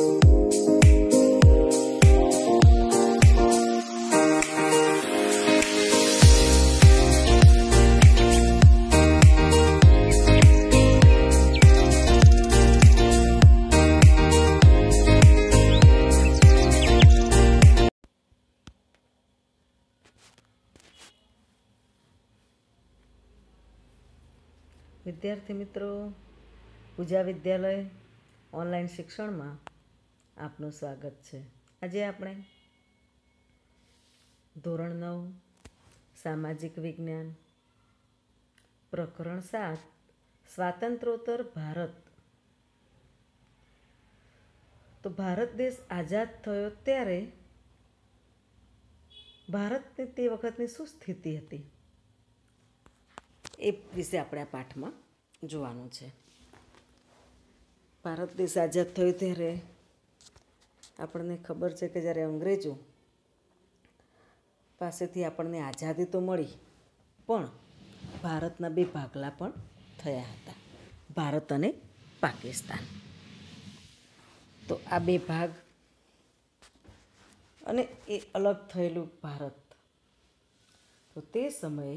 विद्यार्थी मित्रो पूजा विद्यालय ओनलाइन शिक्षणमा આપનું સ્વાગત છે આજે આપણે ધોરણ નવ સામાજિક વિજ્ઞાન પ્રકરણ સાત સ્વાતંત્રોત્તર ભારત તો ભારત દેશ આઝાદ થયો ત્યારે ભારતની તે વખતની શું સ્થિતિ હતી એ વિશે આપણે આ પાઠમાં જોવાનું છે ભારત દેશ આઝાદ થયો ત્યારે આપણને ખબર છે કે જ્યારે અંગ્રેજો પાસેથી આપણને આઝાદી તો મળી પણ ભારતના બે ભાગલા પણ થયા હતા ભારત અને પાકિસ્તાન તો આ બે ભાગ અને એ અલગ થયેલું ભારત તો તે સમયે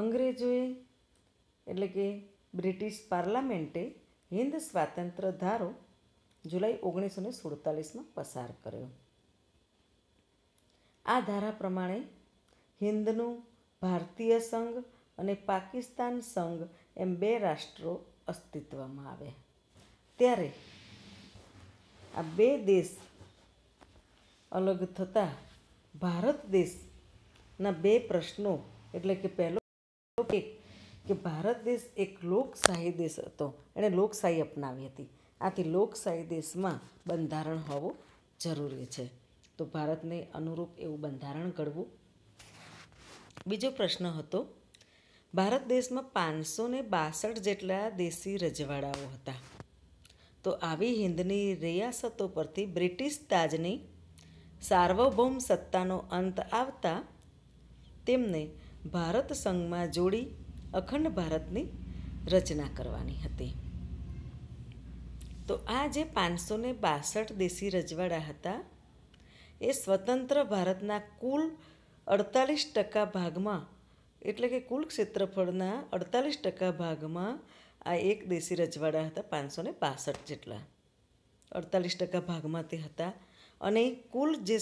અંગ્રેજોએ એટલે કે બ્રિટિશ પાર્લામેન્ટે હિન્દ સ્વાતંત્ર્ય ધારો જુલાઈ ઓગણીસો ને સુડતાલીસમાં પસાર કર્યો આ ધારા પ્રમાણે હિન્દનું ભારતીય સંઘ અને પાકિસ્તાન સંઘ એમ બે રાષ્ટ્રો અસ્તિત્વમાં આવ્યા ત્યારે આ બે દેશ અલગ થતાં ભારત દેશના બે પ્રશ્નો એટલે કે પહેલો એક કે ભારત દેશ એક લોકશાહી દેશ હતો એણે લોકશાહી અપનાવી હતી આથી લોકશાહી દેશમાં બંધારણ હોવું જરૂરી છે તો ભારતને અનુરૂપ એવું બંધારણ ઘડવું બીજો પ્રશ્ન હતો ભારત દેશમાં પાંચસો ને બાસઠ જેટલા દેશી રજવાડાઓ હતા તો આવી હિન્દની રિયાસતો પરથી બ્રિટિશ તાજની સાર્વભૌમ સત્તાનો અંત આવતા તેમને ભારત સંઘમાં જોડી અખંડ ભારતની રચના કરવાની હતી તો આ જે પાંચસો ને બાસઠ દેશી રજવાડા હતા એ સ્વતંત્ર ભારતના કુલ અડતાલીસ ટકા ભાગમાં એટલે કે કુલ ક્ષેત્રફળના અડતાલીસ ટકા ભાગમાં આ એક દેશી રજવાડા હતા પાંચસો ને બાસઠ જેટલા અડતાલીસ ટકા ભાગમાં તે હતા અને કુલ જે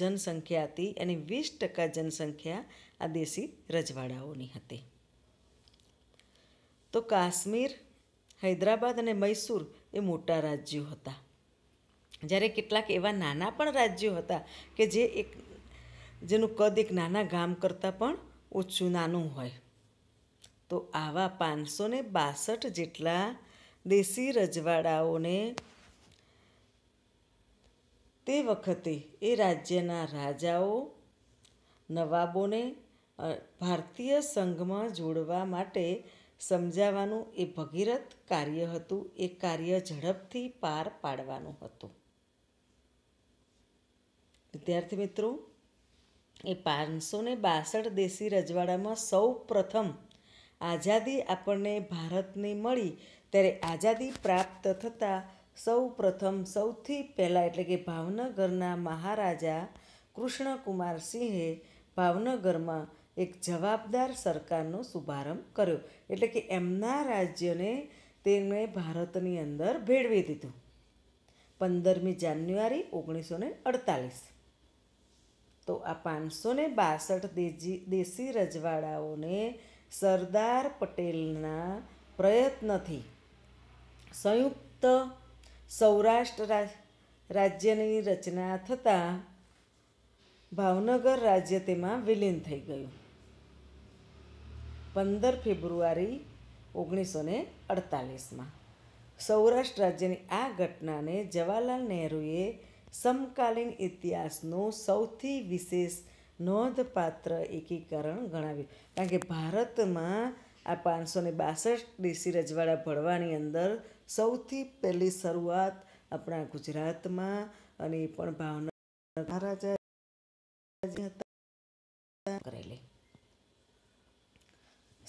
જનસંખ્યા હતી એની વીસ ટકા જનસંખ્યા આ દેશી રજવાડાઓની હતી તો કાશ્મીર હૈદરાબાદ અને મૈસૂર એ મોટા રાજ્યો હતા જ્યારે કેટલાક એવા નાના પણ રાજ્યો હતા કે જે એક જેનું કદ એક નાના ગામ કરતાં પણ ઓછું નાનું હોય તો આવા પાંચસો ને બાસઠ જેટલા દેશી રજવાડાઓને તે વખતે એ રાજ્યના રાજાઓ નવાબોને ભારતીય સંઘમાં જોડવા માટે સમજાવવાનું એ ભગીરથ કાર્ય હતું એ કાર્ય ઝડપથી પાર પાડવાનું હતું વિદ્યાર્થી મિત્રો એ પાંચસો ને બાસઠ દેશી રજવાડામાં સૌ પ્રથમ આઝાદી આપણને ભારતની મળી ત્યારે આઝાદી પ્રાપ્ત થતાં સૌ પ્રથમ સૌથી પહેલાં એટલે કે ભાવનગરના મહારાજા કૃષ્ણકુમાર સિંહે ભાવનગરમાં એક જવાબદાર સરકારનો શુભારંભ કર્યો એટલે કે એમના રાજ્યને તેમણે ભારતની અંદર ભેળવી દીધું પંદરમી જાન્યુઆરી ઓગણીસો ને અડતાલીસ તો આ પાંચસો ને બાસઠ દેશી રજવાડાઓને સરદાર પટેલના પ્રયત્નથી સંયુક્ત સૌરાષ્ટ્ર રાજ્યની રચના થતાં ભાવનગર રાજ્ય તેમાં વિલીન થઈ ગયું પંદર ફેબ્રુઆરી ઓગણીસો ને અડતાલીસમાં સૌરાષ્ટ્ર રાજ્યની આ ઘટનાને જવાહરલાલ નહેરુએ સમકાલીન ઇતિહાસનું સૌથી વિશેષ નોંધપાત્ર એકીકરણ ગણાવ્યું કારણ કે ભારતમાં આ પાંચસો ને બાસઠ દેશી રજવાડા ભળવાની અંદર સૌથી પહેલી શરૂઆત આપણા ગુજરાતમાં અને એ પણ ભાવનગર રાજા કરેલી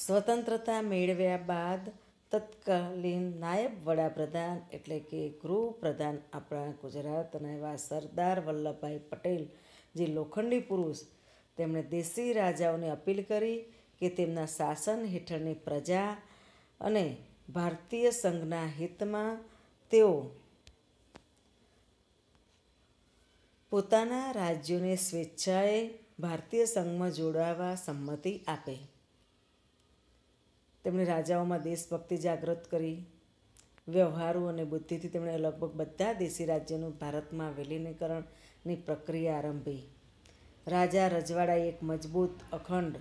સ્વતંત્રતા મેળવ્યા બાદ તત્કાલીન નાયબ વડાપ્રધાન એટલે કે ગૃહપ્રધાન આપણા ગુજરાતના એવા સરદાર વલ્લભભાઈ પટેલ જે લોખંડી પુરુષ તેમણે દેશી રાજાઓને અપીલ કરી કે તેમના શાસન હેઠળની પ્રજા અને ભારતીય સંઘના હિતમાં તેઓ પોતાના રાજ્યોને સ્વેચ્છાએ ભારતીય સંઘમાં જોડાવા સંમતિ આપે તેમણે રાજાઓમાં દેશભક્તિ જાગૃત કરી વ્યવહારો અને બુદ્ધિથી તેમણે લગભગ બધા દેશી રાજ્યોનું ભારતમાં વિલીનીકરણની પ્રક્રિયા આરંભી રાજા રજવાડાએ એક મજબૂત અખંડ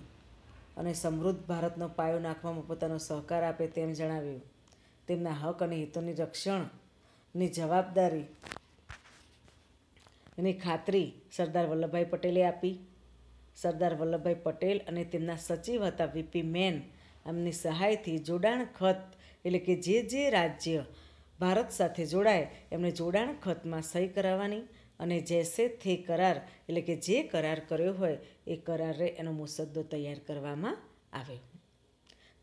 અને સમૃદ્ધ ભારતનો પાયો નાખવામાં પોતાનો સહકાર આપે તેમ જણાવ્યું તેમના હક અને હિતોની રક્ષણની જવાબદારી એની ખાતરી સરદાર વલ્લભભાઈ પટેલે આપી સરદાર વલ્લભભાઈ પટેલ અને તેમના સચિવ હતા વીપી મેન એમની સહાયથી જોડાણ ખત એટલે કે જે જે રાજ્ય ભારત સાથે જોડાય એમને જોડાણ ખતમાં સહી કરાવવાની અને જેસે થે કરાર એટલે કે જે કરાર કર્યો હોય એ કરારે એનો મુસદ્દો તૈયાર કરવામાં આવે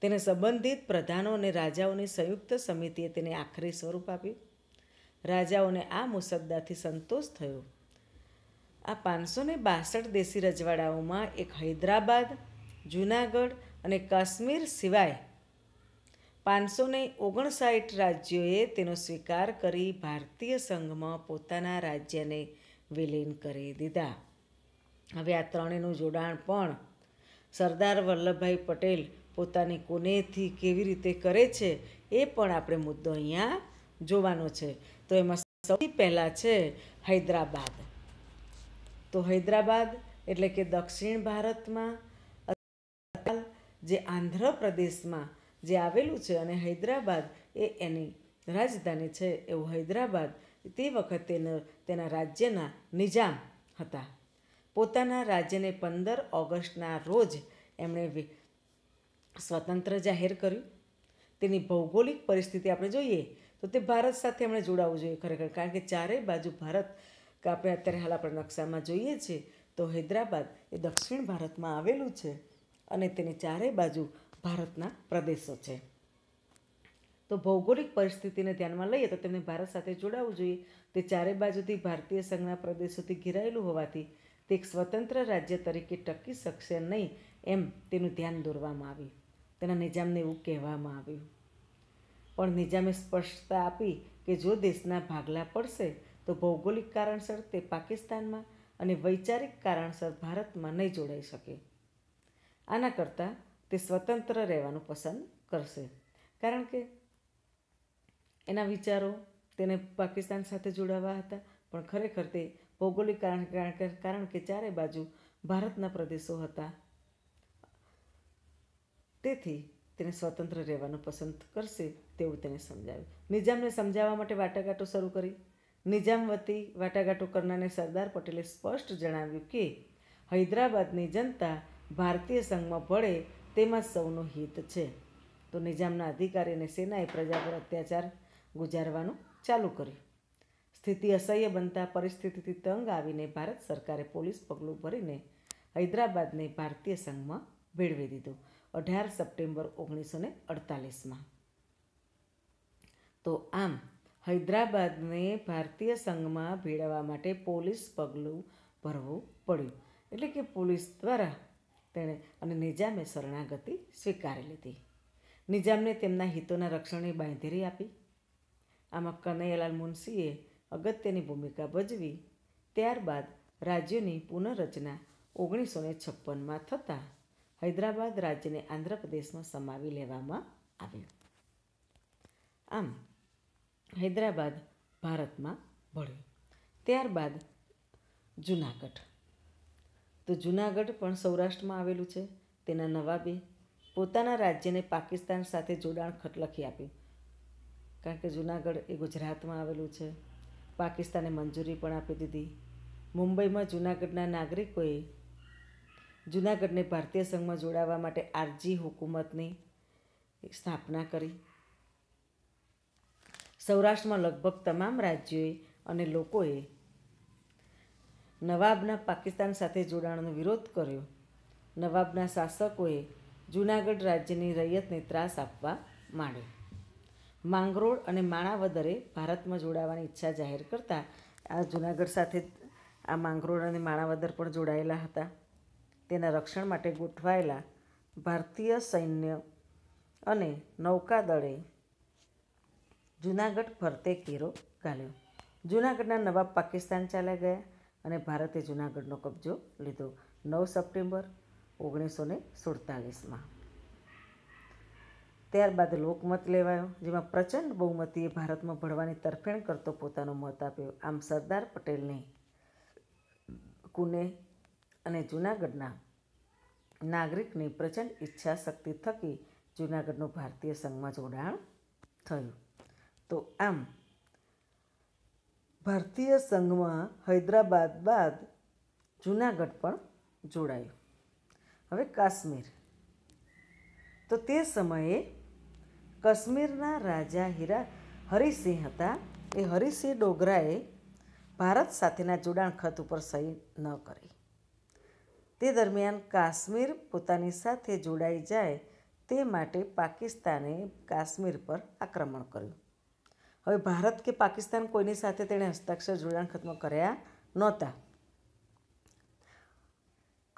તેને સંબંધિત પ્રધાનો અને રાજાઓની સંયુક્ત સમિતિએ તેને આખરી સ્વરૂપ આપ્યું રાજાઓને આ મુસદ્દાથી સંતોષ થયો આ પાંચસો ને બાસઠ દેશી રજવાડાઓમાં એક હૈદરાબાદ જૂનાગઢ અને કાશ્મીર સિવાય પાંચસો ને ઓગણસાઠ રાજ્યોએ તેનો સ્વીકાર કરી ભારતીય સંઘમાં પોતાના રાજ્યને વિલીન કરી દીધા હવે આ ત્રણેયનું જોડાણ પણ સરદાર વલ્લભભાઈ પટેલ પોતાની કોનેથી કેવી રીતે કરે છે એ પણ આપણે મુદ્દો અહીંયા જોવાનો છે તો એમાં સૌથી પહેલાં છે હૈદરાબાદ તો હૈદરાબાદ એટલે કે દક્ષિણ ભારતમાં જે આંધ્રપ્રદેશમાં જે આવેલું છે અને હૈદરાબાદ એ એની રાજધાની છે એવું હૈદરાબાદ તે વખતે તેના રાજ્યના નિજામ હતા પોતાના રાજ્યને પંદર ઓગસ્ટના રોજ એમણે સ્વતંત્ર જાહેર કર્યું તેની ભૌગોલિક પરિસ્થિતિ આપણે જોઈએ તો તે ભારત સાથે એમણે જોડાવવું જોઈએ ખરેખર કારણ કે ચારેય બાજુ ભારત આપણે અત્યારે હાલ આપણે નકશામાં જોઈએ છીએ તો હૈદરાબાદ એ દક્ષિણ ભારતમાં આવેલું છે અને તેની ચારેય બાજુ ભારતના પ્રદેશો છે તો ભૌગોલિક પરિસ્થિતિને ધ્યાનમાં લઈએ તો તેમને ભારત સાથે જોડાવવું જોઈએ તે ચારે બાજુથી ભારતીય સંઘના પ્રદેશોથી ઘેરાયેલું હોવાથી તે એક સ્વતંત્ર રાજ્ય તરીકે ટકી શકશે નહીં એમ તેનું ધ્યાન દોરવામાં આવ્યું તેના નિજામને એવું કહેવામાં આવ્યું પણ નિજામે સ્પષ્ટતા આપી કે જો દેશના ભાગલા પડશે તો ભૌગોલિક કારણસર તે પાકિસ્તાનમાં અને વૈચારિક કારણસર ભારતમાં નહીં જોડાઈ શકે આના કરતાં તે સ્વતંત્ર રહેવાનું પસંદ કરશે કારણ કે એના વિચારો તેને પાકિસ્તાન સાથે જોડાવા હતા પણ ખરેખર તે ભૌગોલિક કારણ કારણ કે ચારે બાજુ ભારતના પ્રદેશો હતા તેથી તેને સ્વતંત્ર રહેવાનું પસંદ કરશે તેવું તેને સમજાવ્યું નિઝામને સમજાવવા માટે વાટાઘાટો શરૂ કરી નિજામ વતી વાટાઘાટો કરનારને સરદાર પટેલે સ્પષ્ટ જણાવ્યું કે હૈદરાબાદની જનતા ભારતીય સંઘમાં ભળે તેમાં સૌનો હિત છે તો નિજામના અધિકારી અને સેનાએ પ્રજા પર અત્યાચાર ગુજારવાનું ચાલુ કર્યું સ્થિતિ અસહ્ય બનતા પરિસ્થિતિથી તંગ આવીને ભારત સરકારે પોલીસ પગલું ભરીને હૈદરાબાદને ભારતીય સંઘમાં ભેળવી દીધું અઢાર સપ્ટેમ્બર ઓગણીસો ને અડતાલીસમાં તો આમ હૈદરાબાદને ભારતીય સંઘમાં ભેળવવા માટે પોલીસ પગલું ભરવું પડ્યું એટલે કે પોલીસ દ્વારા તેણે અને નિજામે શરણાગતિ સ્વીકારી લીધી નિજામને તેમના હિતોના રક્ષણની બાંધેરી આપી આમાં કનૈયાલાલ મુનશીએ અગત્યની ભૂમિકા ભજવી ત્યારબાદ રાજ્યની પુનઃરચના ઓગણીસો ને છપ્પનમાં થતાં હૈદરાબાદ રાજ્યને આંધ્રપ્રદેશમાં સમાવી લેવામાં આવ્યું આમ હૈદરાબાદ ભારતમાં ભળ્યું ત્યારબાદ જુનાગઢ તો જૂનાગઢ પણ સૌરાષ્ટ્રમાં આવેલું છે તેના નવાબે પોતાના રાજ્યને પાકિસ્તાન સાથે જોડાણ ખટલખી આપ્યું કારણ કે જૂનાગઢ એ ગુજરાતમાં આવેલું છે પાકિસ્તાને મંજૂરી પણ આપી દીધી મુંબઈમાં જૂનાગઢના નાગરિકોએ જૂનાગઢને ભારતીય સંઘમાં જોડાવા માટે આરજી હુકુમતની સ્થાપના કરી સૌરાષ્ટ્રમાં લગભગ તમામ રાજ્યોએ અને લોકોએ નવાબના પાકિસ્તાન સાથે જોડાણનો વિરોધ કર્યો નવાબના શાસકોએ જૂનાગઢ રાજ્યની રૈયતને ત્રાસ આપવા માંડ્યો માંગરોળ અને માણાવદરે ભારતમાં જોડાવાની ઈચ્છા જાહેર કરતા આ જૂનાગઢ સાથે આ માંગરોળ અને માણાવદર પણ જોડાયેલા હતા તેના રક્ષણ માટે ગોઠવાયેલા ભારતીય સૈન્ય અને નૌકાદળે જૂનાગઢ ફરતે કેરો ઘાલ્યો જૂનાગઢના નવાબ પાકિસ્તાન ચાલ્યા ગયા અને ભારતે જૂનાગઢનો કબજો લીધો નવ સપ્ટેમ્બર ઓગણીસો ને સુડતાલીસમાં ત્યારબાદ લોકમત લેવાયો જેમાં પ્રચંડ બહુમતીએ ભારતમાં ભળવાની તરફેણ કરતો પોતાનો મત આપ્યો આમ સરદાર પટેલને કુને અને જૂનાગઢના નાગરિકની પ્રચંડ ઈચ્છા શક્તિ થકી જૂનાગઢનું ભારતીય સંઘમાં જોડાણ થયું તો આમ ભારતીય સંઘમાં હૈદરાબાદ બાદ જૂનાગઢ પણ જોડાયું હવે કાશ્મીર તો તે સમયે કાશ્મીરના રાજા હીરા હરિસિંહ હતા એ હરિસિંહ ડોગરાએ ભારત સાથેના જોડાણ ખત ઉપર સહી ન કરી તે દરમિયાન કાશ્મીર પોતાની સાથે જોડાઈ જાય તે માટે પાકિસ્તાને કાશ્મીર પર આક્રમણ કર્યું હવે ભારત કે પાકિસ્તાન કોઈની સાથે તેણે હસ્તાક્ષર જોડાણ ખત્મ કર્યા નહોતા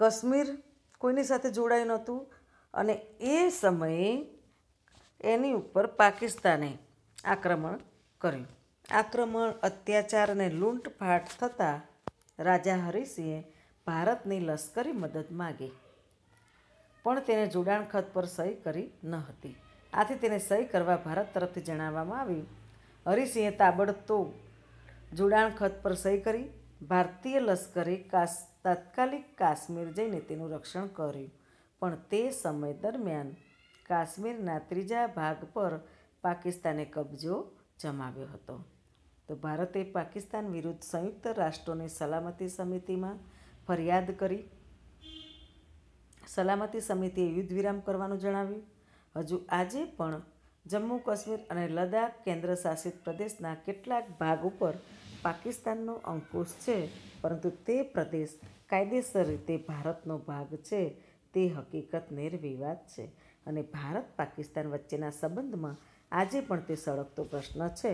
કશ્મીર કોઈની સાથે જોડાયું નહોતું અને એ સમયે એની ઉપર પાકિસ્તાને આક્રમણ કર્યું આક્રમણ અત્યાચાર અને લૂંટફાટ થતાં રાજા હરિસિંહે ભારતની લશ્કરી મદદ માગી પણ તેને જોડાણ ખત પર સહી કરી ન હતી આથી તેને સહી કરવા ભારત તરફથી જણાવવામાં આવ્યું હરિસિંહે તાબડતોબ જોડાણ ખત પર સહી કરી ભારતીય લશ્કરે કાસ તાત્કાલિક કાશ્મીર જઈને તેનું રક્ષણ કર્યું પણ તે સમય દરમિયાન કાશ્મીરના ત્રીજા ભાગ પર પાકિસ્તાને કબજો જમાવ્યો હતો તો ભારતે પાકિસ્તાન વિરુદ્ધ સંયુક્ત રાષ્ટ્રોની સલામતી સમિતિમાં ફરિયાદ કરી સલામતી સમિતિએ યુદ્ધ વિરામ કરવાનું જણાવ્યું હજુ આજે પણ જમ્મુ કાશ્મીર અને લદ્દાખ કેન્દ્રશાસિત પ્રદેશના કેટલાક ભાગ ઉપર પાકિસ્તાનનો અંકુશ છે પરંતુ તે પ્રદેશ કાયદેસર રીતે ભારતનો ભાગ છે તે હકીકત નિર્વિવાદ છે અને ભારત પાકિસ્તાન વચ્ચેના સંબંધમાં આજે પણ તે સળગતો પ્રશ્ન છે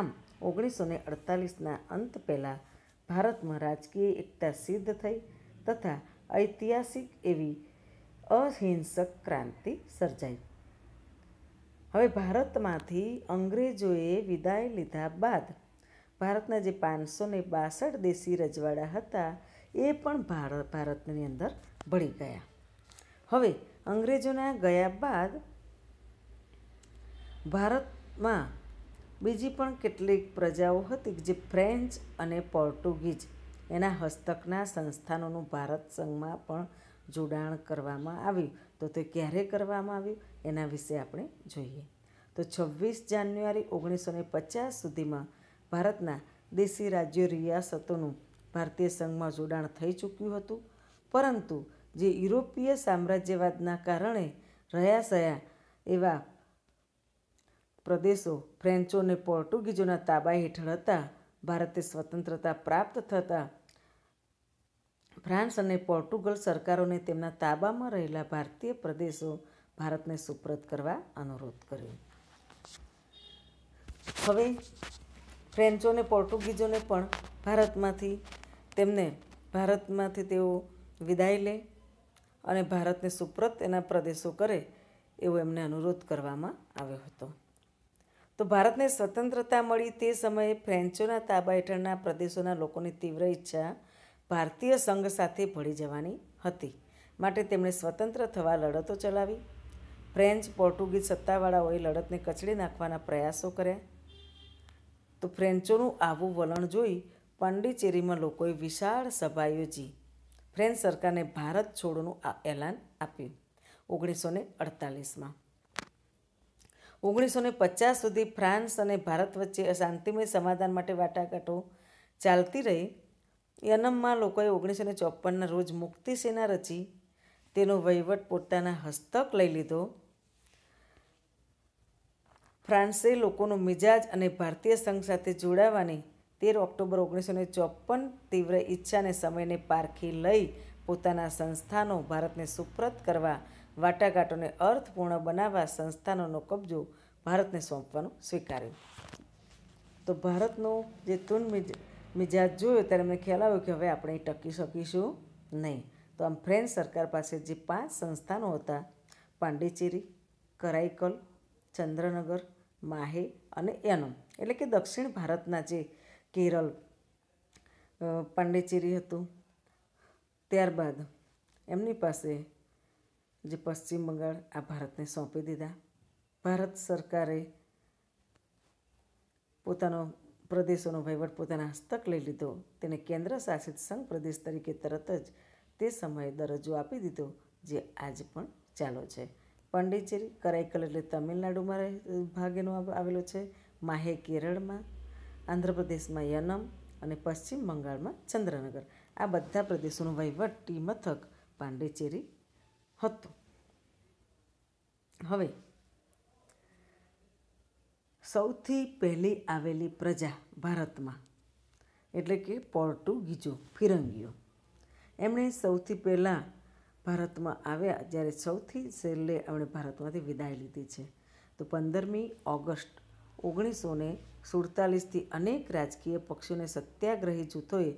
આમ ઓગણીસો ને અડતાલીસના અંત પહેલાં ભારતમાં રાજકીય એકતા સિદ્ધ થઈ તથા ઐતિહાસિક એવી અહિંસક ક્રાંતિ સર્જાઈ હવે ભારતમાંથી અંગ્રેજોએ વિદાય લીધા બાદ ભારતના જે પાંચસો ને બાસઠ દેશી રજવાડા હતા એ પણ ભારત ભારતની અંદર ભળી ગયા હવે અંગ્રેજોના ગયા બાદ ભારતમાં બીજી પણ કેટલીક પ્રજાઓ હતી જે ફ્રેન્ચ અને પોર્ટુગીઝ એના હસ્તકના સંસ્થાનોનું ભારત સંઘમાં પણ જોડાણ કરવામાં આવ્યું તો તે ક્યારે કરવામાં આવ્યું એના વિશે આપણે જોઈએ તો છવ્વીસ જાન્યુઆરી ઓગણીસો ને પચાસ સુધીમાં ભારતના દેશી રાજ્યો રિયાસતોનું ભારતીય સંઘમાં જોડાણ થઈ ચૂક્યું હતું પરંતુ જે યુરોપીય સામ્રાજ્યવાદના કારણે રહ્યા સયા એવા પ્રદેશો ફ્રેન્ચો અને પોર્ટુગીઝોના તાબા હેઠળ હતા ભારતે સ્વતંત્રતા પ્રાપ્ત થતાં ફ્રાન્સ અને પોર્ટુગલ સરકારોને તેમના તાબામાં રહેલા ભારતીય પ્રદેશો ભારતને સુપ્રત કરવા અનુરોધ કર્યો હવે ફ્રેન્ચો અને પોર્ટુગીઝોને પણ ભારતમાંથી તેમને ભારતમાંથી તેઓ વિદાય લે અને ભારતને સુપ્રત એના પ્રદેશો કરે એવો એમને અનુરોધ કરવામાં આવ્યો હતો તો ભારતને સ્વતંત્રતા મળી તે સમયે ફ્રેન્ચોના તાબા હેઠળના પ્રદેશોના લોકોની તીવ્ર ઈચ્છા ભારતીય સંઘ સાથે ભળી જવાની હતી માટે તેમણે સ્વતંત્ર થવા લડતો ચલાવી ફ્રેન્ચ પોર્ટુગીઝ સત્તાવાળાઓએ લડતને કચડી નાખવાના પ્રયાસો કર્યા તો ફ્રેન્ચોનું આવું વલણ જોઈ પંડિચેરીમાં લોકોએ વિશાળ સભા યોજી ફ્રેન્ચ સરકારને ભારત છોડોનું એલાન આપ્યું ઓગણીસો ને અડતાલીસમાં ઓગણીસો ને પચાસ સુધી ફ્રાન્સ અને ભારત વચ્ચે શાંતિમય સમાધાન માટે વાટાઘાટો ચાલતી રહી યનમમાં લોકોએ ઓગણીસો ને ચોપનના રોજ મુક્તિ સેના રચી તેનો વહીવટ પોતાના હસ્તક લઈ લીધો ફ્રાન્સે લોકોનો મિજાજ અને ભારતીય સંઘ સાથે જોડાવાની તેર ઓક્ટોબર ઓગણીસો ને ચોપન તીવ્ર ઈચ્છાને સમયને પારખી લઈ પોતાના સંસ્થાનો ભારતને સુપ્રત કરવા વાટાઘાટોને અર્થપૂર્ણ બનાવવા સંસ્થાનોનો કબજો ભારતને સોંપવાનું સ્વીકાર્યું તો ભારતનો જે તુન મેં મિજાજ જોયો ત્યારે મને ખ્યાલ આવ્યો કે હવે આપણે ટકી શકીશું નહીં તો આમ ફ્રેન્ચ સરકાર પાસે જે પાંચ સંસ્થાનો હતા પાંડિચેરી કરાઈકલ ચંદ્રનગર માહે અને એનમ એટલે કે દક્ષિણ ભારતના જે કેરળ પાંડિચેરી હતું ત્યારબાદ એમની પાસે જે પશ્ચિમ બંગાળ આ ભારતને સોંપી દીધા ભારત સરકારે પોતાનો પ્રદેશોનો વહીવટ પોતાના હસ્તક લઈ લીધો તેને કેન્દ્ર શાસિત સંઘ પ્રદેશ તરીકે તરત જ તે સમયે દરજ્જો આપી દીધો જે આજ પણ ચાલો છે પંડિચેરી કરાઈકલ એટલે તમિલનાડુમાં ભાગેનો આવેલો છે માહે કેરળમાં આંધ્રપ્રદેશમાં યનમ અને પશ્ચિમ બંગાળમાં ચંદ્રનગર આ બધા પ્રદેશોનો વહીવટી મથક પાંડિચેરી હતું હવે સૌથી પહેલી આવેલી પ્રજા ભારતમાં એટલે કે પોર્ટુગીજો ફિરંગીઓ એમણે સૌથી પહેલાં ભારતમાં આવ્યા જ્યારે સૌથી છેલ્લે એમણે ભારતમાંથી વિદાય લીધી છે તો પંદરમી ઓગસ્ટ ઓગણીસો ને સુડતાલીસથી અનેક રાજકીય પક્ષોને સત્યાગ્રહી જૂથોએ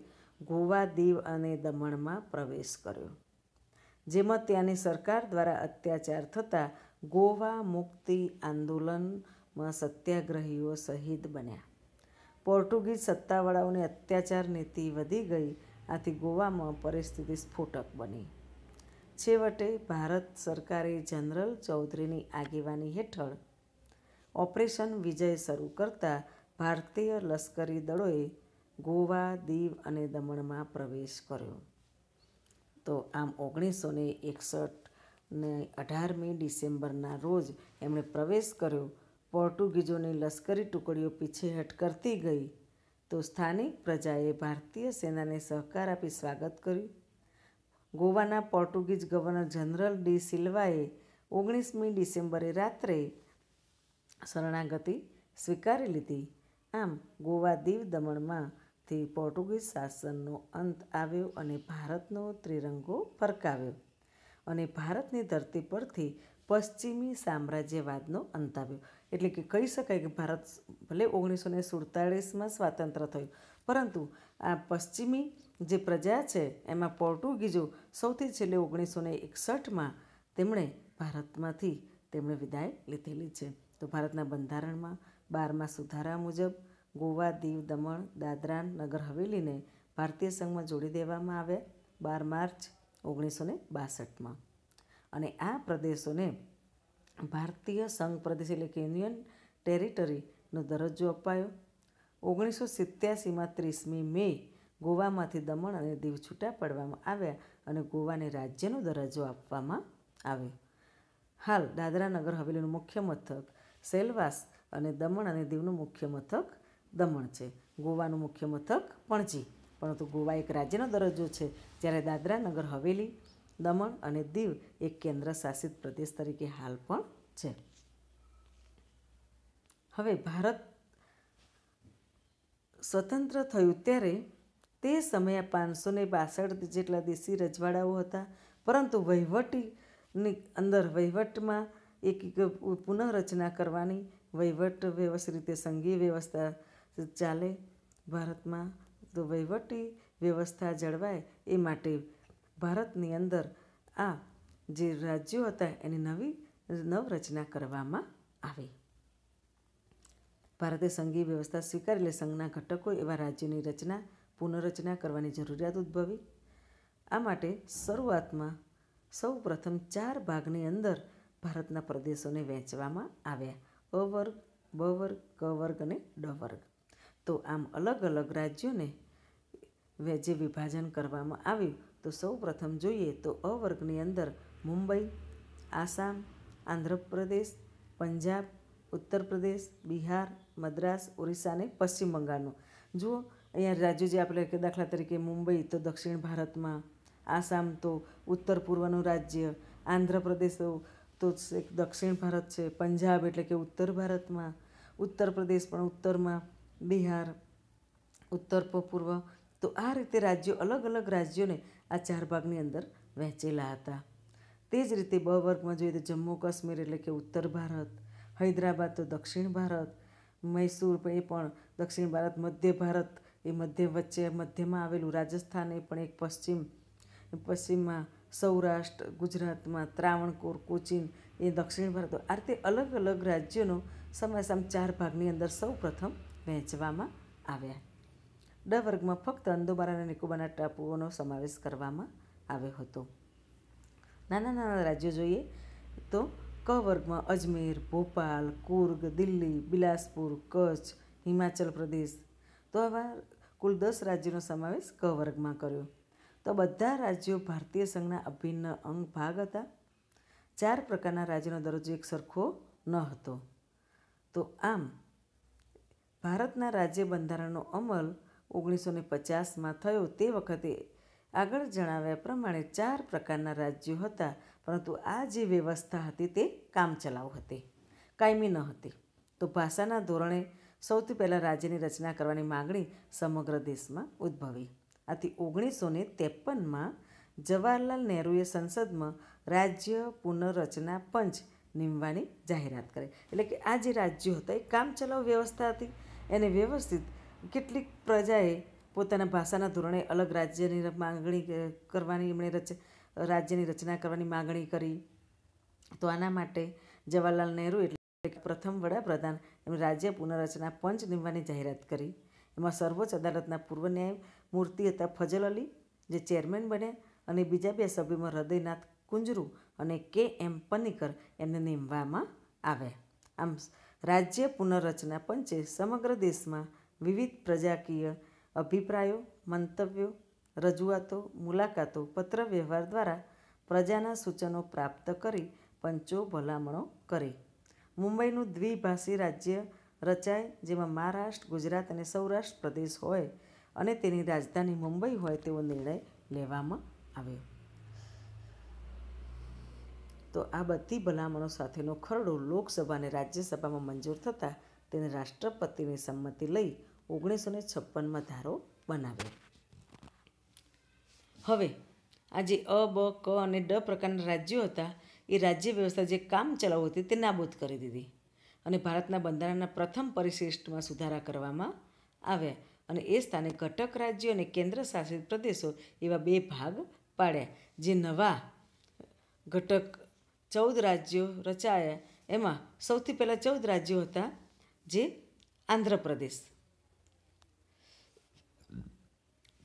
ગોવા દીવ અને દમણમાં પ્રવેશ કર્યો જેમાં ત્યાંની સરકાર દ્વારા અત્યાચાર થતાં ગોવા મુક્તિ આંદોલન માં સત્યાગ્રહીઓ શહીદ બન્યા પોર્ટુગીઝ સત્તાવાળાઓની અત્યાચાર નીતિ વધી ગઈ આથી ગોવામાં પરિસ્થિતિ સ્ફોટક બની છેવટે ભારત સરકારે જનરલ ચૌધરીની આગેવાની હેઠળ ઓપરેશન વિજય શરૂ કરતા ભારતીય લશ્કરી દળોએ ગોવા દીવ અને દમણમાં પ્રવેશ કર્યો તો આમ ઓગણીસો ને એકસઠ ને અઢારમી ડિસેમ્બરના રોજ એમણે પ્રવેશ કર્યો પોર્ટુગીઝોની લશ્કરી ટુકડીઓ પીછેહટ કરતી ગઈ તો સ્થાનિક પ્રજાએ ભારતીય સેનાને સહકાર આપી સ્વાગત કર્યું ગોવાના પોર્ટુગીઝ ગવર્નર જનરલ ડી સિલ્વાએ ઓગણીસમી ડિસેમ્બરે રાત્રે શરણાગતિ સ્વીકારી લીધી આમ ગોવા દીવ દમણમાંથી પોર્ટુગીઝ શાસનનો અંત આવ્યો અને ભારતનો ત્રિરંગો ફરકાવ્યો અને ભારતની ધરતી પરથી પશ્ચિમી સામ્રાજ્યવાદનો અંત આવ્યો એટલે કે કહી શકાય કે ભારત ભલે ઓગણીસો ને સુડતાળીસમાં સ્વાતંત્ર્ય થયું પરંતુ આ પશ્ચિમી જે પ્રજા છે એમાં પોર્ટુગીઝો સૌથી છેલ્લે ઓગણીસો ને એકસઠમાં તેમણે ભારતમાંથી તેમણે વિદાય લીધેલી છે તો ભારતના બંધારણમાં બારમાં સુધારા મુજબ ગોવા દીવ દમણ દાદરા નગર હવેલીને ભારતીય સંઘમાં જોડી દેવામાં આવ્યા બાર માર્ચ ઓગણીસો ને બાસઠમાં અને આ પ્રદેશોને ભારતીય સંઘ પ્રદેશ એટલે કે યુનિયન ટેરિટરીનો દરજ્જો અપાયો ઓગણીસો સિત્યાસીમાં ત્રીસમી મે ગોવામાંથી દમણ અને દીવ છૂટા પાડવામાં આવ્યા અને ગોવાને રાજ્યનો દરજ્જો આપવામાં આવ્યો હાલ દાદરા નગર હવેલીનું મુખ્ય મથક સેલવાસ અને દમણ અને દીવનું મુખ્ય મથક દમણ છે ગોવાનું મુખ્ય મથક પણજી પરંતુ ગોવા એક રાજ્યનો દરજ્જો છે જ્યારે દાદરા નગર હવેલી દમણ અને દીવ એક કેન્દ્ર શાસિત પ્રદેશ તરીકે હાલ પણ છે હવે ભારત સ્વતંત્ર થયું ત્યારે તે સમયે પાંચસો ને બાસઠ જેટલા દેશી રજવાડાઓ હતા પરંતુ વહીવટીની અંદર વહીવટમાં એક પુનઃરચના કરવાની વહીવટ વ્યવસ્થિત રીતે સંઘીય વ્યવસ્થા ચાલે ભારતમાં તો વહીવટી વ્યવસ્થા જળવાય એ માટે ભારતની અંદર આ જે રાજ્યો હતા એની નવી નવરચના કરવામાં આવી ભારતે સંઘીય વ્યવસ્થા સ્વીકારેલી સંઘના ઘટકો એવા રાજ્યોની રચના પુનઃરચના કરવાની જરૂરિયાત ઉદ્ભવી આ માટે શરૂઆતમાં સૌ પ્રથમ ચાર ભાગની અંદર ભારતના પ્રદેશોને વહેંચવામાં આવ્યા અ વર્ગ બ વર્ગ ક વર્ગ અને ડ વર્ગ તો આમ અલગ અલગ રાજ્યોને જે વિભાજન કરવામાં આવ્યું તો સૌ પ્રથમ જોઈએ તો અ વર્ગની અંદર મુંબઈ આસામ આંધ્રપ્રદેશ પંજાબ ઉત્તર પ્રદેશ બિહાર મદ્રાસ ઓરિસ્સા અને પશ્ચિમ બંગાળનું જુઓ અહીંયા રાજ્યો જે આપણે દાખલા તરીકે મુંબઈ તો દક્ષિણ ભારતમાં આસામ તો ઉત્તર પૂર્વનું રાજ્ય આંધ્રપ્રદેશ તો એક દક્ષિણ ભારત છે પંજાબ એટલે કે ઉત્તર ભારતમાં ઉત્તર પ્રદેશ પણ ઉત્તરમાં બિહાર ઉત્તર પૂર્વ તો આ રીતે રાજ્યો અલગ અલગ રાજ્યોને આ ચાર ભાગની અંદર વહેંચેલા હતા તે જ રીતે બ વર્ગમાં જોઈએ તો જમ્મુ કાશ્મીર એટલે કે ઉત્તર ભારત હૈદરાબાદ તો દક્ષિણ ભારત મૈસૂર એ પણ દક્ષિણ ભારત મધ્ય ભારત એ મધ્ય વચ્ચે મધ્યમાં આવેલું રાજસ્થાન એ પણ એક પશ્ચિમ પશ્ચિમમાં સૌરાષ્ટ્ર ગુજરાતમાં ત્રાવણકોર કોચીન એ દક્ષિણ ભારત આ રીતે અલગ અલગ રાજ્યોનો સમય સમાસામ ચાર ભાગની અંદર સૌ પ્રથમ વહેંચવામાં આવ્યા ડ વર્ગમાં ફક્ત અંદોબારા અને નિકોબારના ટાપુઓનો સમાવેશ કરવામાં આવ્યો હતો નાના નાના રાજ્યો જોઈએ તો ક વર્ગમાં અજમેર ભોપાલ કુર્ગ દિલ્હી બિલાસપુર કચ્છ હિમાચલ પ્રદેશ તો આવા કુલ દસ રાજ્યોનો સમાવેશ ક વર્ગમાં કર્યો તો બધા રાજ્યો ભારતીય સંઘના અભિન્ન અંગ ભાગ હતા ચાર પ્રકારના રાજ્યનો દરજ્જો એક સરખો ન હતો તો આમ ભારતના રાજ્ય બંધારણનો અમલ ઓગણીસો ને પચાસમાં થયો તે વખતે આગળ જણાવ્યા પ્રમાણે ચાર પ્રકારના રાજ્યો હતા પરંતુ આ જે વ્યવસ્થા હતી તે કામચલાઉ હતી કાયમી ન હતી તો ભાષાના ધોરણે સૌથી પહેલાં રાજ્યની રચના કરવાની માગણી સમગ્ર દેશમાં ઉદ્ભવી આથી ઓગણીસો ને ત્રેપનમાં જવાહરલાલ નહેરુએ સંસદમાં રાજ્ય પુનઃરચના પંચ નીમવાની જાહેરાત કરી એટલે કે આ જે રાજ્યો હતા એ કામચલાઉ વ્યવસ્થા હતી એને વ્યવસ્થિત કેટલીક પ્રજાએ પોતાના ભાષાના ધોરણે અલગ રાજ્યની માગણી કરવાની એમણે રચ રાજ્યની રચના કરવાની માગણી કરી તો આના માટે જવાહરલાલ નહેરુ એટલે કે પ્રથમ વડાપ્રધાન એમણે રાજ્ય પુનઃરચના પંચ નીમવાની જાહેરાત કરી એમાં સર્વોચ્ચ અદાલતના પૂર્વ મૂર્તિ હતા ફજલ અલી જે ચેરમેન બન્યા અને બીજા બે સભ્યોમાં હૃદયનાથ કુંજરુ અને કે એમ પન્નીકર એમને નિમવામાં આવ્યા આમ રાજ્ય પુનઃરચના પંચે સમગ્ર દેશમાં વિવિધ પ્રજાકીય અભિપ્રાયો મંતવ્યો રજૂઆતો મુલાકાતો પત્રવ્યવહાર દ્વારા પ્રજાના સૂચનો પ્રાપ્ત કરી પંચો ભલામણો કરી મુંબઈનું દ્વિભાષી રાજ્ય રચાય જેમાં મહારાષ્ટ્ર ગુજરાત અને સૌરાષ્ટ્ર પ્રદેશ હોય અને તેની રાજધાની મુંબઈ હોય તેવો નિર્ણય લેવામાં આવ્યો તો આ બધી ભલામણો સાથેનો ખરડો લોકસભા અને રાજ્યસભામાં મંજૂર થતાં તેને રાષ્ટ્રપતિની સંમતિ લઈ ઓગણીસો ને છપ્પનમાં ધારો બનાવ્યો હવે આ જે અ બ ક અને ડ પ્રકારના રાજ્યો હતા એ રાજ્ય વ્યવસ્થા જે કામ ચલાવ હતી તે નાબૂદ કરી દીધી અને ભારતના બંધારણના પ્રથમ પરિશિષ્ટમાં સુધારા કરવામાં આવ્યા અને એ સ્થાને ઘટક રાજ્યો અને કેન્દ્ર શાસિત પ્રદેશો એવા બે ભાગ પાડ્યા જે નવા ઘટક ચૌદ રાજ્યો રચાયા એમાં સૌથી પહેલાં ચૌદ રાજ્યો હતા જે આંધ્રપ્રદેશ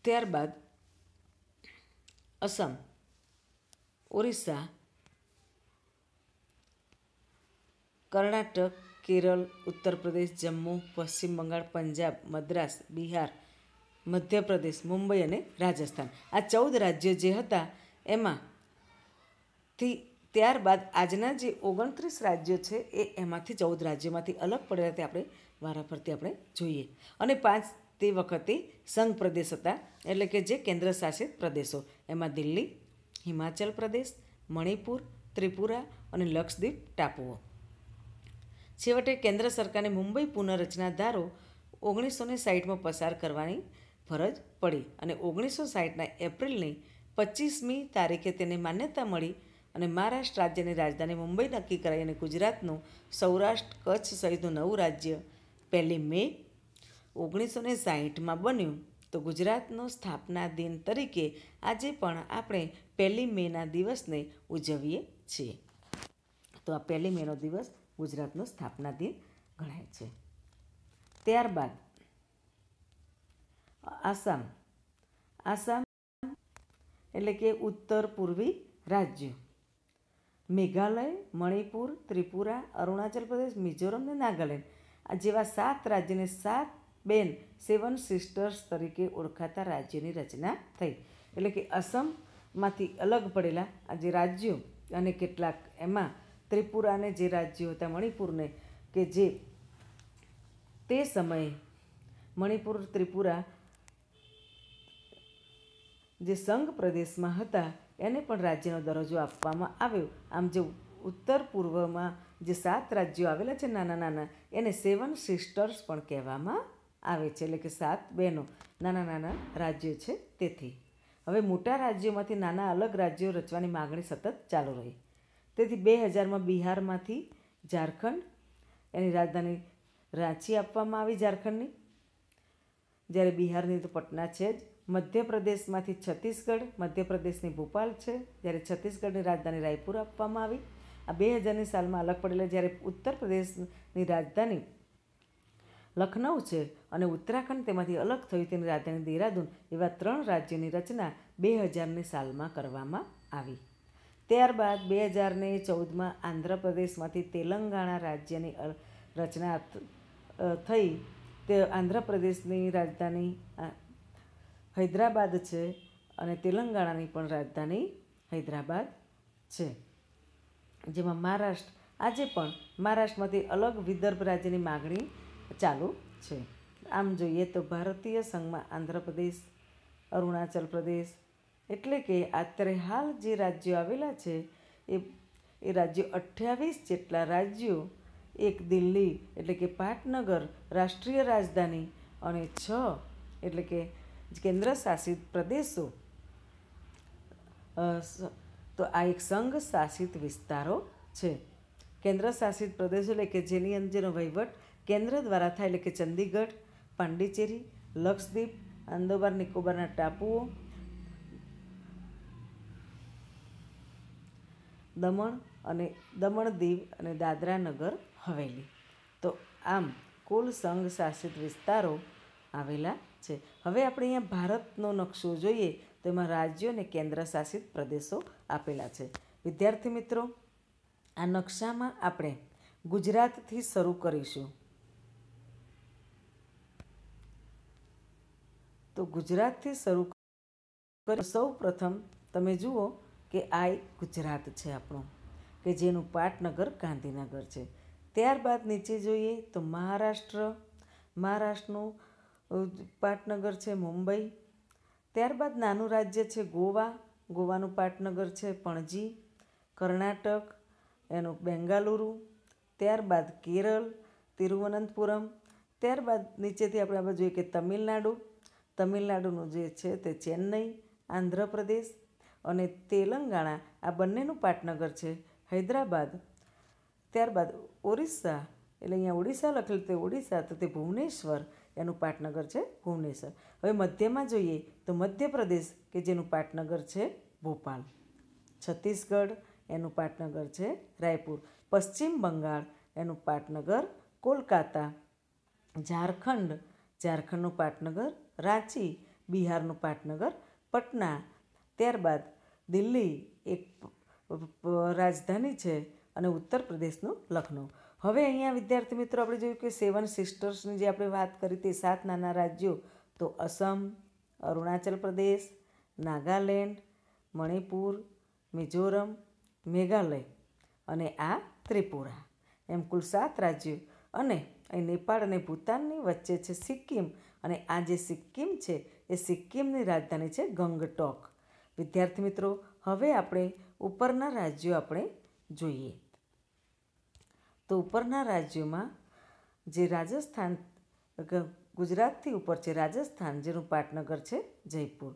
ત્યારબાદ અસમ ઓરિસ્સા કર્ણાટક કેરળ ઉત્તર પ્રદેશ જમ્મુ પશ્ચિમ બંગાળ પંજાબ મદ્રાસ બિહાર મધ્યપ્રદેશ મુંબઈ અને રાજસ્થાન આ ચૌદ રાજ્યો જે હતા એમાંથી ત્યારબાદ આજના જે ઓગણત્રીસ રાજ્યો છે એ એમાંથી ચૌદ રાજ્યોમાંથી અલગ પડેલા તે આપણે વારાફરતી આપણે જોઈએ અને પાંચ તે વખતે સંઘ પ્રદેશ હતા એટલે કે જે કેન્દ્ર શાસિત પ્રદેશો એમાં દિલ્હી હિમાચલ પ્રદેશ મણિપુર ત્રિપુરા અને લક્ષદ્વીપ ટાપુઓ છેવટે કેન્દ્ર સરકારને મુંબઈ પુનઃરચના ધારો ઓગણીસો ને સાહીઠમાં પસાર કરવાની ફરજ પડી અને ઓગણીસો સાહીઠના એપ્રિલની પચીસમી તારીખે તેને માન્યતા મળી અને મહારાષ્ટ્ર રાજ્યની રાજધાની મુંબઈ નક્કી કરાઈ અને ગુજરાતનું સૌરાષ્ટ્ર કચ્છ સહિતનું નવું રાજ્ય પહેલી મે ઓગણીસો ને સાહીઠમાં બન્યું તો ગુજરાતનો સ્થાપના દિન તરીકે આજે પણ આપણે પહેલી મેના દિવસને ઉજવીએ છીએ તો આ પહેલી મેનો દિવસ ગુજરાતનો સ્થાપના દિન ગણાય છે ત્યારબાદ આસામ આસામ એટલે કે ઉત્તર પૂર્વી રાજ્ય મેઘાલય મણિપુર ત્રિપુરા અરુણાચલ પ્રદેશ મિઝોરમ અને નાગાલેન્ડ આ જેવા સાત રાજ્યને સાત બેન સેવન સિસ્ટર્સ તરીકે ઓળખાતા રાજ્યની રચના થઈ એટલે કે અસમમાંથી અલગ પડેલા આ જે રાજ્યો અને કેટલાક એમાં ત્રિપુરાને જે રાજ્યો હતા મણિપુરને કે જે તે સમયે મણિપુર ત્રિપુરા જે સંઘ પ્રદેશમાં હતા એને પણ રાજ્યનો દરજ્જો આપવામાં આવ્યો આમ જે ઉત્તર પૂર્વમાં જે સાત રાજ્યો આવેલા છે નાના નાના એને સેવન સિસ્ટર્સ પણ કહેવામાં આવે છે એટલે કે સાત બહેનો નાના નાના રાજ્યો છે તેથી હવે મોટા રાજ્યોમાંથી નાના અલગ રાજ્યો રચવાની માગણી સતત ચાલુ રહી તેથી બે હજારમાં બિહારમાંથી ઝારખંડ એની રાજધાની રાંચી આપવામાં આવી ઝારખંડની જ્યારે બિહારની તો પટના છે જ મધ્યપ્રદેશમાંથી છત્તીસગઢ મધ્યપ્રદેશની ભોપાલ છે જ્યારે છત્તીસગઢની રાજધાની રાયપુર આપવામાં આવી આ બે હજારની સાલમાં અલગ પડેલા જ્યારે ઉત્તર પ્રદેશની રાજધાની લખનૌ છે અને ઉત્તરાખંડ તેમાંથી અલગ થયું તેની રાજધાની દેહરાદૂન એવા ત્રણ રાજ્યની રચના બે હજારની સાલમાં કરવામાં આવી ત્યારબાદ બે હજારને ચૌદમાં આંધ્રપ્રદેશમાંથી તેલંગાણા રાજ્યની રચના થઈ તે આંધ્રપ્રદેશની રાજધાની હૈદરાબાદ છે અને તેલંગાણાની પણ રાજધાની હૈદરાબાદ છે જેમાં મહારાષ્ટ્ર આજે પણ મહારાષ્ટ્રમાંથી અલગ વિદર્ભ રાજ્યની માગણી ચાલુ છે આમ જોઈએ તો ભારતીય સંઘમાં આંધ્રપ્રદેશ અરુણાચલ પ્રદેશ એટલે કે અત્યારે હાલ જે રાજ્યો આવેલા છે એ એ રાજ્યો અઠ્યાવીસ જેટલા રાજ્યો એક દિલ્હી એટલે કે પાટનગર રાષ્ટ્રીય રાજધાની અને છ એટલે કે કેન્દ્ર શાસિત પ્રદેશો તો આ એક સંઘ શાસિત વિસ્તારો છે કેન્દ્ર શાસિત પ્રદેશો એટલે કે જેની અંદરનો વહીવટ કેન્દ્ર દ્વારા થાય એટલે કે ચંદીગઢ પાંડિચેરી લક્ષદ્વીપ અંદોબાર નિકોબારના ટાપુઓ દમણ અને દમણ દીવ અને દાદરા નગર હવેલી તો આમ કુલ સંઘ શાસિત વિસ્તારો આવેલા છે હવે આપણે અહીંયા ભારતનો નકશો જોઈએ તો એમાં રાજ્યો અને કેન્દ્ર શાસિત પ્રદેશો આપેલા છે વિદ્યાર્થી મિત્રો આ નકશામાં આપણે ગુજરાતથી શરૂ કરીશું તો ગુજરાતથી શરૂ કરી સૌ પ્રથમ તમે જુઓ કે આ ગુજરાત છે આપણું કે જેનું પાટનગર ગાંધીનગર છે ત્યારબાદ નીચે જોઈએ તો મહારાષ્ટ્ર મહારાષ્ટ્રનું પાટનગર છે મુંબઈ ત્યારબાદ નાનું રાજ્ય છે ગોવા ગોવાનું પાટનગર છે પણજી કર્ણાટક એનું બેંગાલુરુ ત્યારબાદ કેરળ તિરુવનંતપુરમ ત્યારબાદ નીચેથી આપણે આપણે જોઈએ કે તમિલનાડુ તમિલનાડુનું જે છે તે ચેન્નઈ આંધ્રપ્રદેશ અને તેલંગાણા આ બંનેનું પાટનગર છે હૈદરાબાદ ત્યારબાદ ઓરિસ્સા એટલે અહીંયા ઓડિશા લખેલું તે ઓડિશા તો તે ભુવનેશ્વર એનું પાટનગર છે ભુવનેશ્વર હવે મધ્યમાં જોઈએ તો મધ્યપ્રદેશ કે જેનું પાટનગર છે ભોપાલ છત્તીસગઢ એનું પાટનગર છે રાયપુર પશ્ચિમ બંગાળ એનું પાટનગર કોલકાતા ઝારખંડ ઝારખંડનું પાટનગર રાંચી બિહારનું પાટનગર પટના ત્યારબાદ દિલ્હી એક રાજધાની છે અને ઉત્તર પ્રદેશનું લખનૌ હવે અહીંયા વિદ્યાર્થી મિત્રો આપણે જોયું કે સેવન સિસ્ટર્સની જે આપણે વાત કરી તે સાત નાના રાજ્યો તો અસમ અરુણાચલ પ્રદેશ નાગાલેન્ડ મણિપુર મિઝોરમ મેઘાલય અને આ ત્રિપુરા એમ કુલ સાત રાજ્યો અને અહીં નેપાળ અને ભૂતાનની વચ્ચે છે સિક્કિમ અને આ જે સિક્કિમ છે એ સિક્કિમની રાજધાની છે ગંગટોક વિદ્યાર્થી મિત્રો હવે આપણે ઉપરના રાજ્યો આપણે જોઈએ તો ઉપરના રાજ્યોમાં જે રાજસ્થાન ગુજરાતથી ઉપર છે રાજસ્થાન જેનું પાટનગર છે જયપુર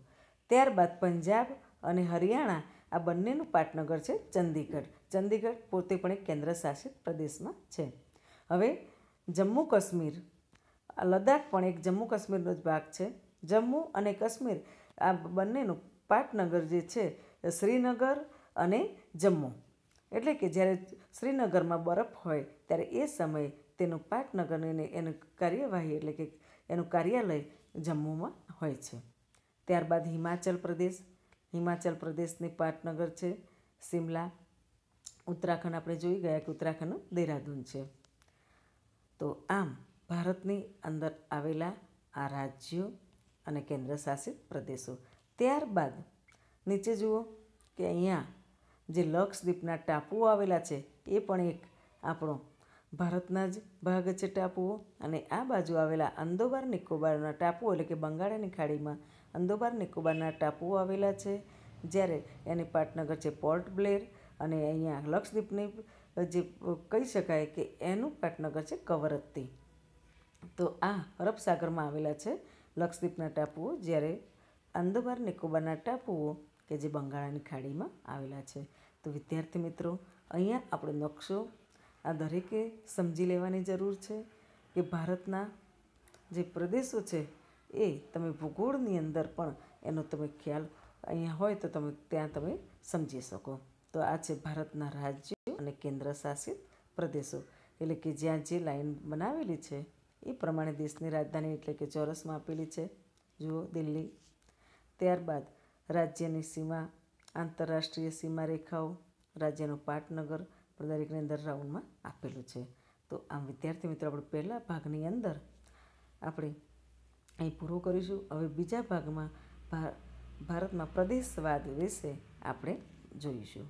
ત્યારબાદ પંજાબ અને હરિયાણા આ બંનેનું પાટનગર છે ચંદીગઢ ચંદીગઢ પોતે પણ એક કેન્દ્ર શાસિત પ્રદેશમાં છે હવે જમ્મુ કાશ્મીર આ લદ્દાખ પણ એક જમ્મુ કાશ્મીરનો જ ભાગ છે જમ્મુ અને કાશ્મીર આ બંનેનું પાટનગર જે છે શ્રીનગર અને જમ્મુ એટલે કે જ્યારે શ્રીનગરમાં બરફ હોય ત્યારે એ સમયે તેનું પાટનગર એને એનું કાર્યવાહી એટલે કે એનું કાર્યાલય જમ્મુમાં હોય છે ત્યારબાદ હિમાચલ પ્રદેશ હિમાચલ પ્રદેશની પાટનગર છે સિમલા ઉત્તરાખંડ આપણે જોઈ ગયા કે ઉત્તરાખંડનું દેહરાદૂન છે તો આમ ભારતની અંદર આવેલા આ રાજ્યો અને કેન્દ્રશાસિત પ્રદેશો ત્યારબાદ નીચે જુઓ કે અહીંયા જે લક્ષદ્વીપના ટાપુઓ આવેલા છે એ પણ એક આપણો ભારતના જ ભાગ છે ટાપુઓ અને આ બાજુ આવેલા અંદોબાર નિકોબારના ટાપુઓ એટલે કે બંગાળાની ખાડીમાં અંદોબાર નિકોબારના ટાપુઓ આવેલા છે જ્યારે એની પાટનગર છે પોર્ટ બ્લેર અને અહીંયા લક્ષદ્વીપની જે કહી શકાય કે એનું પાટનગર છે કવરત્તી તો આ અરબસાગરમાં આવેલા છે લક્ષદ્વીપના ટાપુઓ જ્યારે આંદોબાર નિકોબારના ટાપુઓ કે જે બંગાળાની ખાડીમાં આવેલા છે તો વિદ્યાર્થી મિત્રો અહીંયા આપણે નકશો આ દરેકે સમજી લેવાની જરૂર છે કે ભારતના જે પ્રદેશો છે એ તમે ભૂગોળની અંદર પણ એનો તમે ખ્યાલ અહીંયા હોય તો તમે ત્યાં તમે સમજી શકો તો આ છે ભારતના રાજ્યો અને કેન્દ્ર શાસિત પ્રદેશો એટલે કે જ્યાં જે લાઈન બનાવેલી છે એ પ્રમાણે દેશની રાજધાની એટલે કે ચોરસમાં આપેલી છે જુઓ દિલ્હી ત્યારબાદ રાજ્યની સીમા આંતરરાષ્ટ્રીય સીમારેખાઓ રાજ્યનું પાટનગર પણ દરેકની અંદર રાઉન્ડમાં આપેલું છે તો આમ વિદ્યાર્થી મિત્રો આપણે પહેલા ભાગની અંદર આપણે અહીં પૂરો કરીશું હવે બીજા ભાગમાં ભારતમાં પ્રદેશવાદ વિશે આપણે જોઈશું